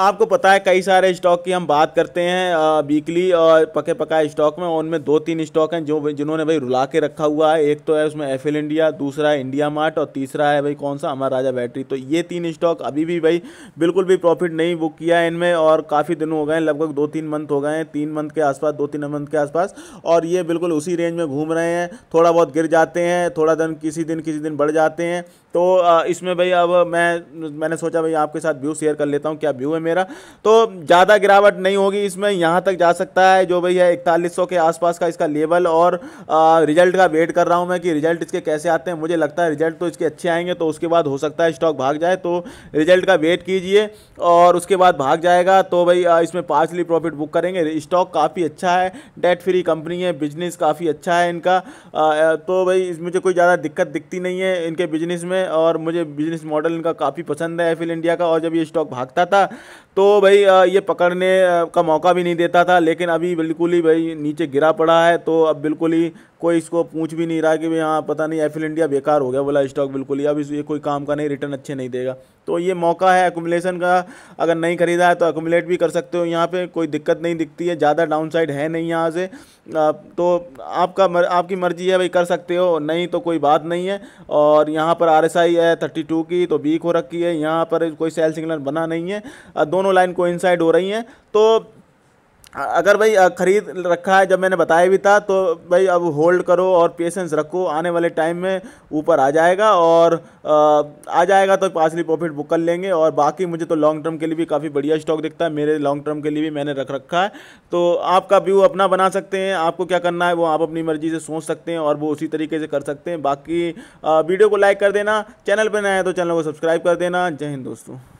आपको पता है कई सारे स्टॉक की हम बात करते हैं वीकली और पके पकाए स्टॉक में उनमें दो तीन स्टॉक हैं जो जिन्होंने भाई रुला के रखा हुआ है एक तो है उसमें एफ इंडिया दूसरा है इंडिया मार्ट और तीसरा है भाई कौन सा अमर राजा बैटरी तो ये तीन स्टॉक अभी भी भाई बिल्कुल भी प्रॉफिट नहीं बुक किया है इनमें और काफ़ी दिनों हो गए हैं लगभग दो तीन मंथ हो गए हैं तीन मंथ के आसपास दो तीन मंथ के आसपास और ये बिल्कुल उसी रेंज में घूम रहे हैं थोड़ा बहुत गिर जाते हैं थोड़ा दिन किसी दिन किसी दिन बढ़ जाते हैं तो इसमें भाई अब मैं मैंने सोचा भाई आपके साथ व्यू शेयर कर लेता हूँ क्या व्यू है मेरा तो ज़्यादा गिरावट नहीं होगी इसमें यहाँ तक जा सकता है जो भाई है इकतालीस के आसपास का इसका लेवल और रिजल्ट का वेट कर रहा हूँ मैं कि रिजल्ट इसके कैसे आते हैं मुझे लगता है रिजल्ट तो इसके अच्छे आएंगे तो उसके बाद हो सकता है स्टॉक भाग जाए तो रिजल्ट का वेट कीजिए और उसके बाद भाग जाएगा तो भाई इसमें पार्सली प्रॉफिट बुक करेंगे स्टॉक काफ़ी अच्छा है डेट फ्री कंपनी है बिजनेस काफ़ी अच्छा है इनका तो भाई मुझे कोई ज़्यादा दिक्कत दिखती नहीं है इनके बिजनेस में और मुझे बिजनेस मॉडल इनका काफ़ी पसंद है एफिल इंडिया का और जब ये स्टॉक भागता था तो भाई ये पकड़ने का मौका भी नहीं देता था लेकिन अभी बिल्कुल ही भाई नीचे गिरा पड़ा है तो अब बिल्कुल ही कोई इसको पूछ भी नहीं रहा कि भाई हाँ पता नहीं एफिल इंडिया बेकार हो गया बोला स्टॉक बिल्कुल ही अब ये कोई काम का नहीं रिटर्न अच्छे नहीं देगा तो ये मौका है एकुमलेसन का अगर नहीं खरीदा है तो एकुमलेट भी कर सकते हो यहाँ पर कोई दिक्कत नहीं दिखती है ज़्यादा साइड है नहीं यहाँ से तो आपका मर, आपकी मर्जी है भाई कर सकते हो नहीं तो कोई बात नहीं है और यहाँ पर आर है थर्टी की तो बीक हो रखी है यहाँ पर कोई सेल सिग्नल बना नहीं है दोनों दोनों लाइन इनसाइड हो रही हैं तो अगर भाई ख़रीद रखा है जब मैंने बताया भी था तो भाई अब होल्ड करो और पेशेंस रखो आने वाले टाइम में ऊपर आ जाएगा और आ जाएगा तो पासली प्रॉफिट बुक कर लेंगे और बाकी मुझे तो लॉन्ग टर्म के लिए भी काफ़ी बढ़िया स्टॉक दिखता है मेरे लॉन्ग टर्म के लिए भी मैंने रख रखा है तो आपका व्यू अपना बना सकते हैं आपको क्या करना है वो आप अपनी मर्जी से सोच सकते हैं और वो उसी तरीके से कर सकते हैं बाकी वीडियो को लाइक कर देना चैनल पर नया है तो चैनल को सब्सक्राइब कर देना जय हिंद दोस्तों